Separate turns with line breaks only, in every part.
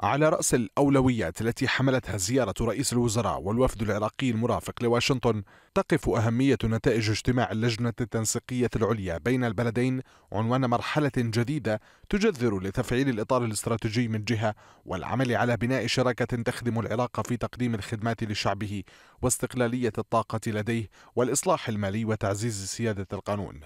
على رأس الأولويات التي حملتها زيارة رئيس الوزراء والوفد العراقي المرافق لواشنطن تقف أهمية نتائج اجتماع اللجنة التنسيقية العليا بين البلدين عنوان مرحلة جديدة تجذر لتفعيل الإطار الاستراتيجي من جهة والعمل على بناء شراكة تخدم العراق في تقديم الخدمات لشعبه واستقلالية الطاقة لديه والإصلاح المالي وتعزيز سيادة القانون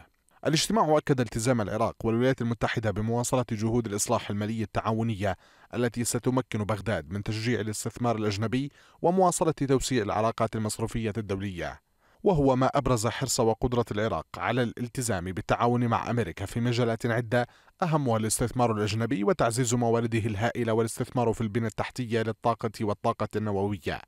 الاجتماع أكد التزام العراق والولايات المتحدة بمواصلة جهود الإصلاح المالي التعاونية التي ستمكن بغداد من تشجيع الاستثمار الأجنبي ومواصلة توسيع العلاقات المصرفية الدولية وهو ما أبرز حرص وقدرة العراق على الالتزام بالتعاون مع أمريكا في مجالات عدة أهمها الاستثمار الأجنبي وتعزيز موارده الهائلة والاستثمار في البنى التحتية للطاقة والطاقة النووية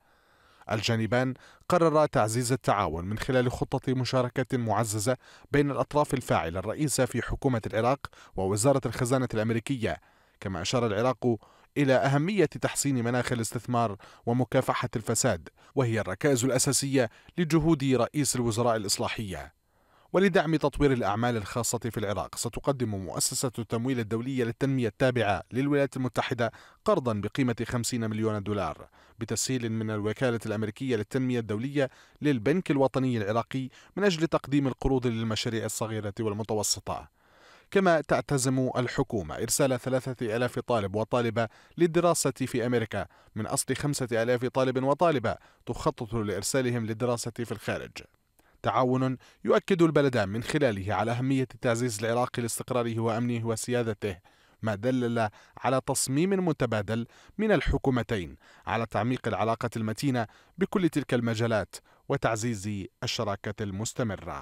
الجانبان قررا تعزيز التعاون من خلال خطة مشاركة معززة بين الأطراف الفاعلة الرئيسة في حكومة العراق ووزارة الخزانة الأمريكية كما أشار العراق إلى أهمية تحسين مناخ الاستثمار ومكافحة الفساد وهي الركائز الأساسية لجهود رئيس الوزراء الإصلاحية ولدعم تطوير الأعمال الخاصة في العراق ستقدم مؤسسة التمويل الدولية للتنمية التابعة للولايات المتحدة قرضا بقيمة 50 مليون دولار بتسهيل من الوكالة الأمريكية للتنمية الدولية للبنك الوطني العراقي من أجل تقديم القروض للمشاريع الصغيرة والمتوسطة كما تعتزم الحكومة إرسال ثلاثة ألاف طالب وطالبة للدراسة في أمريكا من أصل خمسة ألاف طالب وطالبة تخطط لإرسالهم للدراسة في الخارج تعاون يؤكد البلدان من خلاله على أهمية تعزيز العراق لاستقراره وأمنه وسيادته ما دلل على تصميم متبادل من الحكومتين على تعميق العلاقة المتينة بكل تلك المجالات وتعزيز الشراكة المستمرة.